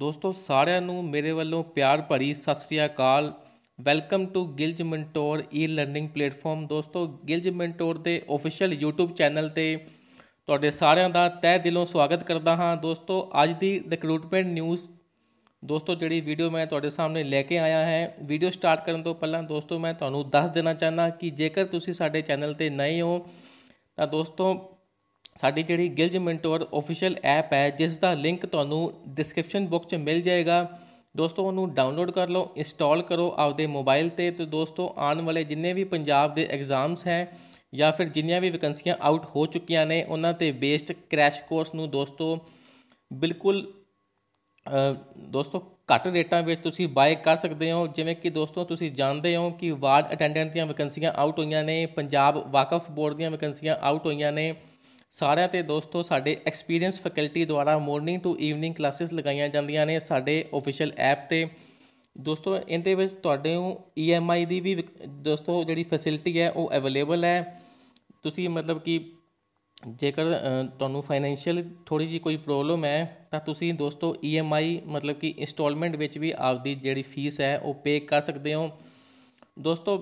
ਦੋਸਤੋ ਸਾਰਿਆਂ ਨੂੰ ਮੇਰੇ ਵੱਲੋਂ ਪਿਆਰ ਭਰੀ ਸਤਿ ਸ੍ਰੀ ਅਕਾਲ welcome to Gillz mentor e learning platform ਦੋਸਤੋ ਗਿਲਜ ਮੈਂਟੋਰ ਦੇ ਅਫੀਸ਼ੀਅਲ YouTube ਚੈਨਲ ਤੇ ਤੁਹਾਡੇ ਸਾਰਿਆਂ ਦਾ ਤਹਿ ਦਿਲੋਂ ਸਵਾਗਤ ਕਰਦਾ ਹਾਂ ਦੋਸਤੋ ਅੱਜ ਦੀ ਰਿਕਰੂਟਮੈਂਟ ਨਿਊਜ਼ ਦੋਸਤੋ ਜਿਹੜੀ ਵੀਡੀਓ ਮੈਂ ਤੁਹਾਡੇ ਸਾਹਮਣੇ ਲੈ ਕੇ ਆਇਆ ਹੈ ਵੀਡੀਓ ਸਟਾਰਟ ਕਰਨ ਤੋਂ ਪਹਿਲਾਂ ਦੋਸਤੋ ਮੈਂ ਤੁਹਾਨੂੰ ਦੱਸ ਦੇਣਾ ਚਾਹੁੰਦਾ ਕਿ ਜੇਕਰ ਤੁਸੀਂ ਸਾਡੇ ਚੈਨਲ ਤੇ ਨਵੇਂ ਹੋ ਤਾਂ ਦੋਸਤੋ ਸਾਡੀ ਜਿਹੜੀ ਗਿਲਜ ਮੈਂਟੋਰ ਅਫੀਸ਼ੀਅਲ ਐਪ ਹੈ ਜਿਸ ਦਾ ਲਿੰਕ ਤੁਹਾਨੂੰ ਡਿਸਕ੍ਰਿਪਸ਼ਨ ਬਾਕਸ 'ਚ ਮਿਲ ਜਾਏਗਾ ਦੋਸਤੋ ਉਹਨੂੰ ਡਾਊਨਲੋਡ ਕਰ ਲਓ ਇੰਸਟਾਲ ਕਰੋ ਆਪਦੇ ਮੋਬਾਈਲ ਤੇ ਤੇ ਦੋਸਤੋ ਆਉਣ ਵਾਲੇ ਜਿੰਨੇ ਵੀ ਪੰਜਾਬ ਦੇ ਐਗਜ਼ਾਮਸ ਹੈ ਜਾਂ ਫਿਰ ਜਿੰਨੀਆਂ ਵੀ ਵੈਕੈਂਸੀਆਂ ਆਊਟ ਹੋ ਚੁੱਕੀਆਂ ਨੇ ਉਹਨਾਂ ਤੇ ਬੇਸਡ ਕ੍ਰੈਸ਼ ਕੋਰਸ ਨੂੰ ਦੋਸਤੋ ਬਿਲਕੁਲ ਦੋਸਤੋ ਘੱਟ ਰੇਟਾਂ ਵਿੱਚ ਤੁਸੀਂ ਬਾਏ ਕਰ ਸਕਦੇ ਹੋ ਜਿਵੇਂ ਕਿ ਦੋਸਤੋ ਤੁਸੀਂ ਜਾਣਦੇ ਹੋ ਕਿ ਵਾਰਡ ਅਟੈਂਡੈਂਟ ਦੀਆਂ ਵੈਕੈਂਸੀਆਂ ਆਊਟ ਹੋਈਆਂ ਨੇ ਪੰਜਾਬ ਵਾਕਫ ਬੋਰਡ ਦੀਆਂ ਵੈਕੈਂਸੀਆਂ ਆਊਟ ਹੋਈਆਂ ਨੇ ਸਾਰਿਆਂ ਤੇ ਦੋਸਤੋ ਸਾਡੇ ਐਕਸਪੀਰੀਅੰਸ ਫੈਕਲਟੀ ਦੁਆਰਾ ਮਾਰਨਿੰਗ ਟੂ ਈਵਨਿੰਗ ਕਲਾਸਿਸ ਲਗਾਈਆਂ ਜਾਂਦੀਆਂ ਨੇ ਸਾਡੇ ਅਫੀਸ਼ੀਅਲ ਐਪ ਤੇ ਦੋਸਤੋ ਇਹਦੇ ਵਿੱਚ ਤੁਹਾਡੇ ਨੂੰ e ਈਐਮਆਈ ਦੀ ਵੀ ਦੋਸਤੋ ਜਿਹੜੀ ਫੈਸਿਲਿਟੀ ਹੈ ਉਹ ਅਵੇਲੇਬਲ ਹੈ ਤੁਸੀਂ ਮਤਲਬ ਕਿ ਜੇਕਰ ਤੁਹਾਨੂੰ ਫਾਈਨੈਂਸ਼ੀਅਲ ਥੋੜੀ ਜੀ ਕੋਈ ਪ੍ਰੋਬਲਮ ਹੈ ਤਾਂ ਤੁਸੀਂ ਦੋਸਤੋ ਈਐਮਆਈ e ਮਤਲਬ ਕਿ ਇਨਸਟਾਲਮੈਂਟ ਵਿੱਚ ਵੀ ਆਪਦੀ ਜਿਹੜੀ ਫੀਸ ਹੈ ਉਹ ਪੇ ਕਰ ਸਕਦੇ ਹੋ ਦੋਸਤੋ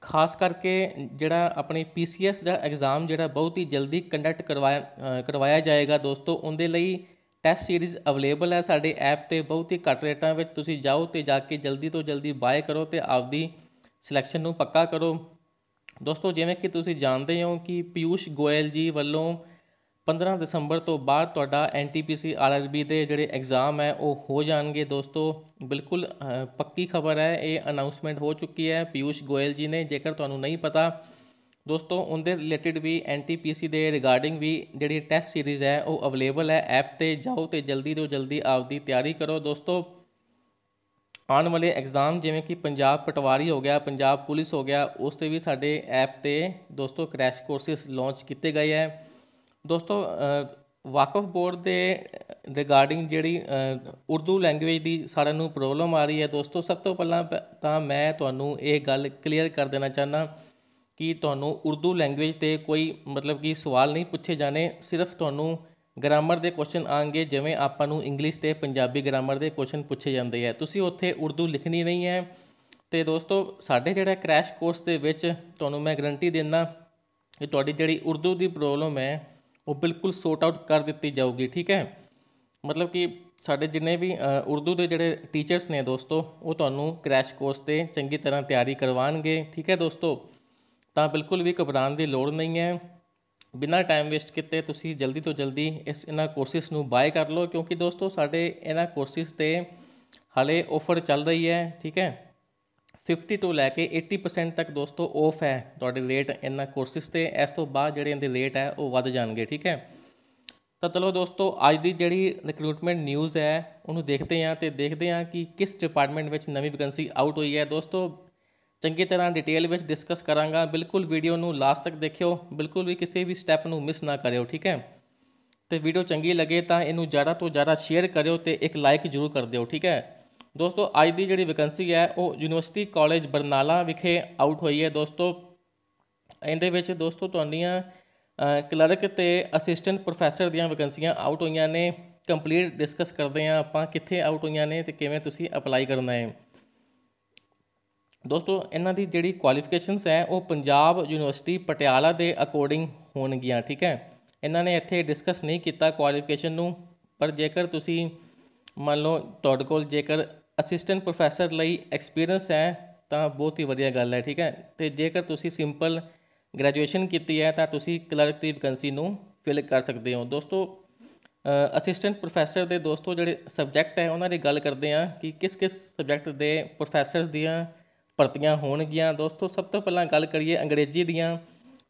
ਖਾਸ ਕਰਕੇ ਜਿਹੜਾ ਆਪਣੀ ਪੀਸੀਐਸ ਦਾ ਐਗਜ਼ਾਮ ਜਿਹੜਾ ਬਹੁਤ ਹੀ ਜਲਦੀ ਕੰਡਕਟ ਕਰਵਾਇਆ ਕਰਵਾਇਆ ਜਾਏਗਾ ਦੋਸਤੋ ਉਹਦੇ ਲਈ ਟੈਸਟ ਸੀਰੀਜ਼ ਅਵੇਲੇਬਲ ਹੈ ਸਾਡੇ ਐਪ ਤੇ ਬਹੁਤ ਹੀ ਘੱਟ ਰੇਟਾਂ ਵਿੱਚ ਤੁਸੀਂ ਜਾਓ ਤੇ ਜਾ ਕੇ ਜਲਦੀ ਤੋਂ ਜਲਦੀ ਬਾਏ ਕਰੋ ਤੇ ਆਪਦੀ ਸਿਲੈਕਸ਼ਨ ਨੂੰ ਪੱਕਾ ਕਰੋ ਦੋਸਤੋ ਜਿਵੇਂ ਕਿ ਤੁਸੀਂ ਜਾਣਦੇ ਹੋ ਕਿ ਪਿਊਸ਼ ਗੋਇਲ ਜੀ ਵੱਲੋਂ 15 ਦਸੰਬਰ ਤੋਂ ਬਾਅਦ ਤੁਹਾਡਾ ਐਨਟੀਪੀਸੀ ਆਰਆਰਬੀ ਦੇ ਜਿਹੜੇ ਐਗਜ਼ਾਮ ਹੈ ਉਹ ਹੋ ਜਾਣਗੇ ਦੋਸਤੋ ਬਿਲਕੁਲ ਪੱਕੀ ਖਬਰ ਹੈ ਇਹ ਅਨਾਉਂਸਮੈਂਟ ਹੋ ਚੁੱਕੀ ਹੈ ਪਿਊਸ਼ ਗੋਇਲ ਜੀ ਨੇ ਜੇਕਰ ਤੁਹਾਨੂੰ ਨਹੀਂ ਪਤਾ ਦੋਸਤੋ ਉਹਦੇ ਰਿਲੇਟਡ ਵੀ ਐਨਟੀਪੀਸੀ ਦੇ ਰਿਗਾਰਡਿੰਗ ਵੀ ਜਿਹੜੀ ਟੈਸਟ ਸੀਰੀਜ਼ ਹੈ ਉਹ ਅਵੇਲੇਬਲ ਹੈ ਐਪ ਤੇ ਜਾਓ ਤੇ ਜਲਦੀ ਤੋਂ ਜਲਦੀ ਆਪਦੀ ਤਿਆਰੀ ਕਰੋ ਦੋਸਤੋ ਆਉਣ ਵਾਲੇ ਐਗਜ਼ਾਮ ਜਿਵੇਂ ਕਿ ਪੰਜਾਬ ਪਟਵਾਰੀ ਹੋ ਗਿਆ ਪੰਜਾਬ ਪੁਲਿਸ ਹੋ ਗਿਆ ਉਸ ਤੇ ਵੀ ਸਾਡੇ ਐਪ ਤੇ ਦੋਸਤੋ ਕ੍ਰੈਸ਼ ਕੋਰਸਿਸ ਲਾਂਚ ਕੀਤੇ ਗਏ ਹੈ ਦੋਸਤੋ ਵਾਕਫ ਬੋਰਡ ਦੇ ਰਿਗਾਰਡਿੰਗ ਜਿਹੜੀ ਉਰਦੂ ਲੈਂਗੁਏਜ ਦੀ ਸਾਰਿਆਂ ਨੂੰ ਪ੍ਰੋਬਲਮ ਆ ਰਹੀ ਹੈ ਦੋਸਤੋ ਸਭ ਤੋਂ ਪਹਿਲਾਂ ਤਾਂ ਮੈਂ ਤੁਹਾਨੂੰ ਇਹ ਗੱਲ ਕਲੀਅਰ ਕਰ ਦੇਣਾ ਚਾਹੁੰਦਾ ਕਿ ਤੁਹਾਨੂੰ ਉਰਦੂ ਲੈਂਗੁਏਜ ਤੇ ਕੋਈ ਮਤਲਬ ਕਿ ਸਵਾਲ ਨਹੀਂ ਪੁੱਛੇ ਜਾਣੇ ਸਿਰਫ ਤੁਹਾਨੂੰ ਗ੍ਰਾਮਰ ਦੇ ਕੁਐਸਚਨ ਆਣਗੇ ਜਿਵੇਂ ਆਪਾਂ ਨੂੰ ਇੰਗਲਿਸ਼ ਤੇ ਪੰਜਾਬੀ ਗ੍ਰਾਮਰ ਦੇ ਕੁਐਸਚਨ ਪੁੱਛੇ ਜਾਂਦੇ ਆ ਤੁਸੀਂ ਉੱਥੇ ਉਰਦੂ ਲਿਖਣੀ ਨਹੀਂ ਹੈ ਤੇ ਦੋਸਤੋ ਸਾਡੇ ਜਿਹੜਾ ਕ੍ਰੈਸ਼ ਕੋਰਸ ਦੇ ਵਿੱਚ ਤੁਹਾਨੂੰ ਮੈਂ ਗਰੰਟੀ ਦਿੰਦਾ ਕਿ ਤੁਹਾਡੀ ਜਿਹੜੀ ਉਰਦੂ ਦੀ ਪ੍ਰੋਬਲਮ ਹੈ ਉਹ ਬਿਲਕੁਲ ਸੋਰਟ ਆਊਟ ਕਰ ਦਿੱਤੀ ਜਾਊਗੀ ਠੀਕ ਹੈ ਮਤਲਬ ਕਿ ਸਾਡੇ ਜਿੰਨੇ ਵੀ ਉਰਦੂ ਦੇ ਜਿਹੜੇ ਟੀਚਰਸ ਨੇ ਦੋਸਤੋ ਉਹ ਤੁਹਾਨੂੰ ਕ੍ਰੈਸ਼ ਕੋਰਸ ਤੇ ਚੰਗੀ ਤਰ੍ਹਾਂ ਤਿਆਰੀ ਕਰਵਾਣਗੇ ਠੀਕ ਹੈ ਦੋਸਤੋ ਤਾਂ ਬਿਲਕੁਲ ਵੀ ਘਬਰਾਣ ਦੀ ਲੋੜ ਨਹੀਂ ਹੈ ਬਿਨਾਂ ਟਾਈਮ ਵੇਸਟ ਕੀਤੇ ਤੁਸੀਂ ਜਲਦੀ ਤੋਂ ਜਲਦੀ ਇਸ ਇਹਨਾਂ ਕੋਰਸਿਸ ਨੂੰ ਬਾਏ ਕਰ ਲਓ ਕਿਉਂਕਿ ਦੋਸਤੋ ਸਾਡੇ ਇਹਨਾਂ ਕੋਰਸਿਸ ਤੇ ਹਲੇ ਆਫਰ ਚੱਲ ਰਹੀ ਹੈ ਠੀਕ ਹੈ 50 ਤੋਂ ਲੈ ਕੇ 80% ਤੱਕ ਦੋਸਤੋ ਆਫ ਹੈ ਤੁਹਾਡੇ ਰੇਟ ਇਹਨਾਂ ਕੋਰਸਿਸ ਤੇ ਇਸ ਤੋਂ ਬਾਅਦ ਜਿਹੜੇ ਇਹਦੇ ਰੇਟ ਹੈ ਉਹ ਵੱਧ ਜਾਣਗੇ ਠੀਕ ਹੈ ਤਾਂ ਚਲੋ ਦੋਸਤੋ ਅੱਜ ਦੀ ਜਿਹੜੀ ਰਿਕਰੂਟਮੈਂਟ ਨਿਊਜ਼ ਹੈ ਉਹਨੂੰ ਦੇਖਦੇ ਹਾਂ ਤੇ ਦੇਖਦੇ ਹਾਂ ਕਿ ਕਿਸ ਡਿਪਾਰਟਮੈਂਟ ਵਿੱਚ ਨਵੀਂ ਵੈਕੈਂਸੀ ਆਊਟ ਹੋਈ ਹੈ ਦੋਸਤੋ ਚੰਗੀ ਤਰ੍ਹਾਂ ਡਿਟੇਲ ਵਿੱਚ ਡਿਸਕਸ ਕਰਾਂਗਾ ਬਿਲਕੁਲ ਵੀਡੀਓ ਨੂੰ ਲਾਸਟ ਤੱਕ ਦੇਖਿਓ ਬਿਲਕੁਲ ਵੀ ਕਿਸੇ ਵੀ ਸਟੈਪ ਨੂੰ ਮਿਸ ਨਾ ਕਰਿਓ ਠੀਕ ਹੈ ਤੇ ਵੀਡੀਓ ਚੰਗੀ ਲੱਗੇ ਤਾਂ ਇਹਨੂੰ ਜ਼ਿਆਦਾ ਤੋਂ ਜ਼ਿਆਦਾ ਸ਼ੇਅਰ ਕਰਿਓ ਤੇ ਇੱਕ ਲਾਈਕ ਜ਼ਰੂਰ ਕਰ ਦਿਓ ਠੀਕ ਹੈ ਦੋਸਤੋ ਅੱਜ ਦੀ ਜਿਹੜੀ ਵੈਕੈਂਸੀ ਹੈ ਉਹ ਯੂਨੀਵਰਸਿਟੀ ਕਾਲਜ ਬਰਨਾਲਾ ਵਿਖੇ ਆਊਟ ਹੋਈ ਹੈ ਦੋਸਤੋ ਇਹਦੇ ਵਿੱਚ ਦੋਸਤੋ ਤੁਹਾਡੀਆਂ ਕਲਰਕ ਤੇ ਅਸਿਸਟੈਂਟ ਪ੍ਰੋਫੈਸਰ ਦੀਆਂ ਵੈਕੈਂਸੀਆਂ ਆਊਟ ਹੋਈਆਂ ਨੇ ਕੰਪਲੀਟ ਡਿਸਕਸ ਕਰਦੇ ਆ ਆਪਾਂ ਕਿੱਥੇ ਆਊਟ ਹੋਈਆਂ ਨੇ ਤੇ ਕਿਵੇਂ ਤੁਸੀਂ ਅਪਲਾਈ ਕਰਨਾ ਹੈ ਦੋਸਤੋ ਇਹਨਾਂ ਦੀ ਜਿਹੜੀ ਕੁਆਲੀਫਿਕੇਸ਼ਨਸ ਹੈ ਉਹ ਪੰਜਾਬ ਯੂਨੀਵਰਸਿਟੀ ਪਟਿਆਲਾ ਦੇ ਅਕੋਰਡਿੰਗ ਹੋਣਗੀਆਂ ਠੀਕ ਹੈ ਇਹਨਾਂ ਨੇ ਇੱਥੇ ਡਿਸਕਸ ਨਹੀਂ ਕੀਤਾ ਕੁਆਲੀਫਿਕੇਸ਼ਨ ਨੂੰ ਪਰ ਜੇਕਰ ਤੁਸੀਂ ਮੰਨ ਲਓ ਤੁਹਾਡੇ ਕੋਲ ਜੇਕਰ ਅਸਿਸਟੈਂਟ ਪ੍ਰੋਫੈਸਰ ਲਈ ਐਕਸਪੀਰੀਅੰਸ ਹੈ ਤਾਂ ਬਹੁਤ ਹੀ ਵਧੀਆ ਗੱਲ ਹੈ ਠੀਕ ਹੈ ਤੇ ਜੇਕਰ ਤੁਸੀਂ ਸਿੰਪਲ ਗ੍ਰੈਜੂਏਸ਼ਨ ਕੀਤੀ ਹੈ ਤਾਂ ਤੁਸੀਂ ਕਲਰਕ ਦੀ ਵੈਕੈਂਸੀ ਨੂੰ ਫਿਲ ਕਰ ਸਕਦੇ ਹੋ ਦੋਸਤੋ ਅਸਿਸਟੈਂਟ ਪ੍ਰੋਫੈਸਰ ਦੇ ਦੋਸਤੋ ਜਿਹੜੇ ਸਬਜੈਕਟ ਹੈ ਉਹਨਾਂ ਦੀ ਗੱਲ ਕਰਦੇ ਆ ਕਿ ਕਿਸ ਕਿਸ ਸਬਜੈਕਟ ਦੇ ਪ੍ਰੋਫੈਸਰਸ ਦੀਆਂ ਭਰਤੀਆਂ ਹੋਣਗੀਆਂ ਦੋਸਤੋ ਸਭ ਤੋਂ ਪਹਿਲਾਂ ਗੱਲ ਕਰੀਏ ਅੰਗਰੇਜ਼ੀ ਦੀਆਂ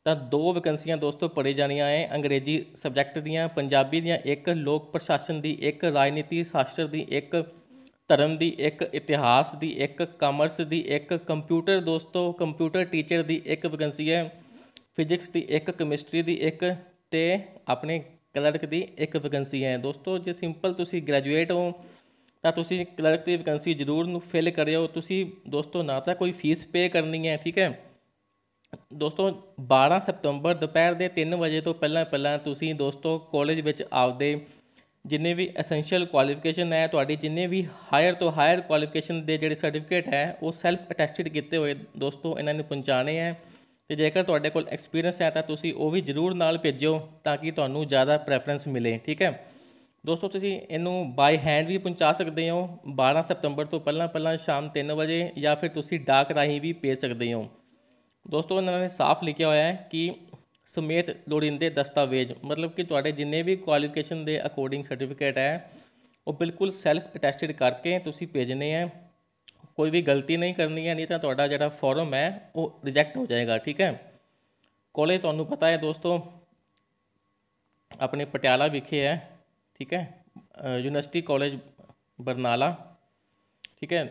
ਤਾਂ ਦੋ ਵੈਕੈਂਸੀਆਂ ਦੋਸਤੋ ਪੜੇ ਜਾਣੀਆਂ ਐ ਅੰਗਰੇਜ਼ੀ ਸਬਜੈਕਟ ਦੀਆਂ ਪੰਜਾਬੀ ਦੀਆਂ ਇੱਕ ਲੋਕ ਪ੍ਰਸ਼ਾਸਨ ਦੀ ਇੱਕ ਰਾਜਨੀਤੀ ਸ਼ਾਸਤਰ ਦੀ ਇੱਕ ਧਰਮ ਦੀ ਇੱਕ ਇਤਿਹਾਸ ਦੀ ਇੱਕ ਕਾਮਰਸ ਦੀ ਇੱਕ ਕੰਪਿਊਟਰ ਦੋਸਤੋ ਕੰਪਿਊਟਰ ਟੀਚਰ ਦੀ ਇੱਕ ਵੈਕੈਂਸੀ ਹੈ ਫਿਜ਼ਿਕਸ ਦੀ ਇੱਕ ਕੈਮਿਸਟਰੀ ਦੀ ਇੱਕ ਤੇ ਆਪਣੇ ਕਲਰਕ ਦੀ ਇੱਕ ਵੈਕੈਂਸੀ ਹੈ ਦੋਸਤੋ ਜੇ ਸਿੰਪਲ ਤੁਸੀਂ ਗ੍ਰੈਜੂਏਟ ਹੋ ਤਾਂ ਤੁਸੀਂ ਕਲਰਕ ਦੀ ਵੈਕੈਂਸੀ ਜ਼ਰੂਰ ਨੂੰ ਫਿਲ ਕਰਿਓ ਤੁਸੀਂ ਦੋਸਤੋ ਨਾ ਤਾਂ ਕੋਈ ਫੀਸ ਪੇ ਕਰਨੀ ਹੈ ਠੀਕ ਹੈ ਦੋਸਤੋ 12 ਸਤੰਬਰ ਦੁਪਹਿਰ ਦੇ 3 ਵਜੇ ਤੋਂ ਪਹਿਲਾਂ ਪਹਿਲਾਂ ਤੁਸੀਂ ਦੋਸਤੋ ਕਾਲਜ ਵਿੱਚ ਆਪਦੇ ਜਿੰਨੇ ਵੀ ਐਸੈਂਸ਼ੀਅਲ ਕੁਆਲੀਫਿਕੇਸ਼ਨ ਹੈ ਤੁਹਾਡੀ ਜਿੰਨੇ ਵੀ ਹਾਇਰ ਤੋਂ ਹਾਇਰ ਕੁਆਲੀਫਿਕੇਸ਼ਨ ਦੇ ਜਿਹੜੇ ਸਰਟੀਫਿਕੇਟ ਹੈ ਉਹ ਸੈਲਫ ਅਟੈਸਟਡ ਕੀਤੇ ਹੋਏ ਦੋਸਤੋ ਇਹਨਾਂ ਨੂੰ ਪਹੁੰਚਾਣੇ ਹੈ ਤੇ ਜੇਕਰ ਤੁਹਾਡੇ ਕੋਲ ਐਕਸਪੀਰੀਅੰਸ ਹੈ ਤਾਂ ਤੁਸੀਂ ਉਹ ਵੀ ਜ਼ਰੂਰ ਨਾਲ ਭੇਜੋ ਤਾਂ ਕਿ ਤੁਹਾਨੂੰ ਜ਼ਿਆਦਾ ਪ੍ਰੈਫਰੈਂਸ ਮਿਲੇ ਠੀਕ ਹੈ ਦੋਸਤੋ ਤੁਸੀਂ ਇਹਨੂੰ ਬਾਈ ਹੈਂਡ ਵੀ ਪਹੁੰਚਾ ਸਕਦੇ ਹੋ 12 ਸਤੰਬਰ ਤੋਂ ਪਹਿਲਾਂ ਪਹਿਲਾਂ ਸ਼ਾਮ 3 ਵਜੇ ਜਾਂ ਫਿਰ ਤੁਸੀਂ ਡਾਕ ਰਾਹੀਂ ਵੀ ਭੇਜ ਸਕਦੇ ਹੋ ਦੋਸਤੋ ਇਹਨਾਂ ਨੇ ਸਾਫ਼ ਲਿਖਿਆ ਹੋਇਆ ਹੈ ਕਿ ਸਮੇਤ ਲੋੜੀਂਦੇ ਦਸਤਾਵੇਜ਼ ਮਤਲਬ ਕਿ ਤੁਹਾਡੇ ਜਿੰਨੇ ਵੀ ਕੁਆਲੀਫਿਕੇਸ਼ਨ ਦੇ ਅਕੋਰਡਿੰਗ ਸਰਟੀਫਿਕੇਟ ਹੈ ਉਹ ਬਿਲਕੁਲ ਸੈਲਫ ਅਟੈਸਟਡ ਕਰਕੇ ਤੁਸੀਂ ਭੇਜਨੇ ਆ ਕੋਈ ਵੀ ਗਲਤੀ ਨਹੀਂ ਕਰਨੀ ਹੈ ਨਹੀਂ ਤਾਂ ਤੁਹਾਡਾ ਜਿਹੜਾ ਫਾਰਮ ਹੈ ਉਹ ਰਿਜੈਕਟ ਹੋ ਜਾਏਗਾ ਠੀਕ ਹੈ ਕਾਲਜ ਤੁਹਾਨੂੰ ਪਤਾ ਹੈ ਦੋਸਤੋ ਆਪਣੇ ਪਟਿਆਲਾ ਵਿਖੇ ਹੈ ਠੀਕ ਹੈ ਯੂਨੀਵਰਸਿਟੀ ਕਾਲਜ ਬਰਨਾਲਾ ਠੀਕ ਹੈ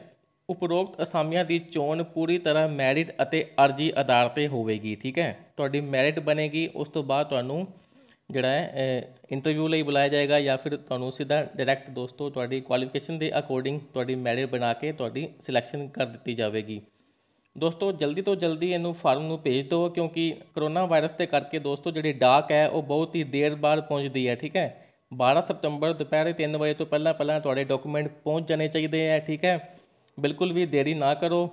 ਉਪਰੋਕਤ ਅਸਾਮੀਆਂ ਦੀ ਚੋਣ ਪੂਰੀ ਤਰ੍ਹਾਂ ਮੈਰਿਟ ਅਤੇ ਅਰਜ਼ੀ ਆਧਾਰ ਤੇ ਹੋਵੇਗੀ ਠੀਕ ਹੈ ਤੁਹਾਡੀ ਮੈਰਿਟ ਬਣੇਗੀ ਉਸ ਤੋਂ ਬਾਅਦ ਤੁਹਾਨੂੰ ਜਿਹੜਾ ਹੈ ਇੰਟਰਵਿਊ ਲਈ ਬੁਲਾਇਆ ਜਾਏਗਾ ਜਾਂ ਫਿਰ ਤੁਹਾਨੂੰ ਸਿੱਧਾ ਡਾਇਰੈਕਟ ਦੋਸਤੋ ਤੁਹਾਡੀ ਕੁਆਲੀਫਿਕੇਸ਼ਨ ਦੇ ਅਕੋਰਡਿੰਗ ਤੁਹਾਡੀ ਮੈਰਿਟ ਬਣਾ ਕੇ ਤੁਹਾਡੀ ਸਿਲੈਕਸ਼ਨ ਕਰ ਦਿੱਤੀ ਜਾਵੇਗੀ ਦੋਸਤੋ ਜਲਦੀ ਤੋਂ ਜਲਦੀ ਇਹਨੂੰ ਫਾਰਮ ਨੂੰ ਭੇਜ ਦਿਓ ਕਿਉਂਕਿ ਕਰੋਨਾ ਵਾਇਰਸ ਦੇ ਕਰਕੇ ਦੋਸਤੋ ਜਿਹੜੀ ਡਾਕ ਹੈ ਉਹ ਬਹੁਤ ਹੀ ਦੇਰ ਬਾਅਦ ਪਹੁੰਚਦੀ ਹੈ ਠੀਕ ਹੈ 12 ਸਤੰਬਰ ਦੁਪਹਿਰੇ 3 ਵਜੇ ਤੋਂ ਪਹਿਲਾਂ ਪਹਿਲਾਂ ਤੁਹਾਡੇ ਡਾਕੂਮੈਂਟ ਪਹੁੰਚ ਜਾਣੇ ਚਾਹੀਦੇ ਆ ਠੀਕ ਹੈ ਬਿਲਕੁਲ ਵੀ ਦੇਰੀ ਨਾ ਕਰੋ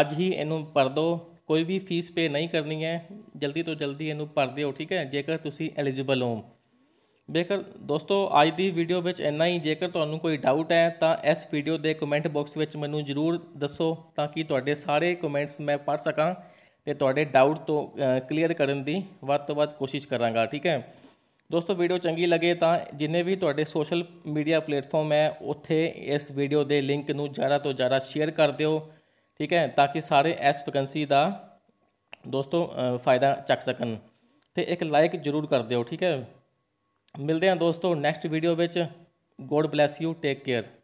ਅੱਜ ਹੀ ਇਹਨੂੰ ਭਰ ਦਿਓ ਕੋਈ ਵੀ ਫੀਸ ਪੇ ਨਹੀਂ ਕਰਨੀ ਹੈ ਜਲਦੀ ਤੋਂ ਜਲਦੀ ਇਹਨੂੰ ਭਰ ਦਿਓ ਠੀਕ ਹੈ ਜੇਕਰ ਤੁਸੀਂ ਐਲੀਜੀਬਲ ਹੋ ਬੇਕਰ ਦੋਸਤੋ ਅੱਜ ਦੀ ਵੀਡੀਓ ਵਿੱਚ ਇੰਨਾ ਹੀ ਜੇਕਰ ਤੁਹਾਨੂੰ ਕੋਈ ਡਾਊਟ ਹੈ ਤਾਂ ਇਸ ਵੀਡੀਓ ਦੇ ਕਮੈਂਟ ਬਾਕਸ ਵਿੱਚ ਮੈਨੂੰ ਜ਼ਰੂਰ ਦੱਸੋ ਤਾਂ ਕਿ ਤੁਹਾਡੇ ਸਾਰੇ ਕਮੈਂਟਸ ਮੈਂ ਪੜ ਸਕਾਂ ਤੇ ਤੁਹਾਡੇ ਡਾਊਟ ਤੋਂ ਕਲੀਅਰ ਕਰਨ ਦੀ ਵੱਧ ਤੋਂ ਵੱਧ ਕੋਸ਼ਿਸ਼ ਕਰਾਂਗਾ ਠੀਕ ਹੈ ਦੋਸਤੋ ਵੀਡੀਓ ਚੰਗੀ ਲੱਗੇ ਤਾਂ ਜਿੰਨੇ ਵੀ ਤੁਹਾਡੇ ਸੋਸ਼ਲ ਮੀਡੀਆ ਪਲੇਟਫਾਰਮ ਹੈ ਉੱਥੇ ਇਸ ਵੀਡੀਓ ਦੇ ਲਿੰਕ ਨੂੰ ਜ਼ਿਆਦਾ ਤੋਂ ਜ਼ਿਆਦਾ ਸ਼ੇਅਰ ਕਰ ਦਿਓ ਠੀਕ ਹੈ ਤਾਂ ਕਿ ਸਾਰੇ ਇਸ ਵੈਕੈਂਸੀ ਦਾ ਦੋਸਤੋ ਫਾਇਦਾ ਚੱਕ ਸਕਣ ਤੇ ਇੱਕ ਲਾਈਕ ਜ਼ਰੂਰ ਕਰ ਦਿਓ ਠੀਕ ਹੈ ਮਿਲਦੇ ਹਾਂ ਦੋਸਤੋ ਨੈਕਸਟ ਵੀਡੀਓ ਵਿੱਚ God bless you take care